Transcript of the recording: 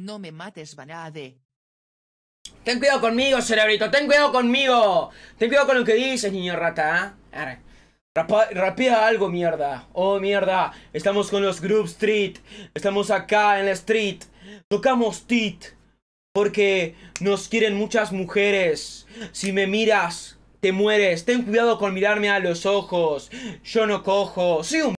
No me mates, Banade. Ten cuidado conmigo, cerebrito. Ten cuidado conmigo. Ten cuidado con lo que dices, niño rata. ¿eh? Rápida, algo, mierda. Oh, mierda. Estamos con los Group Street. Estamos acá en la street. Tocamos tit. Porque nos quieren muchas mujeres. Si me miras, te mueres. Ten cuidado con mirarme a los ojos. Yo no cojo. Soy un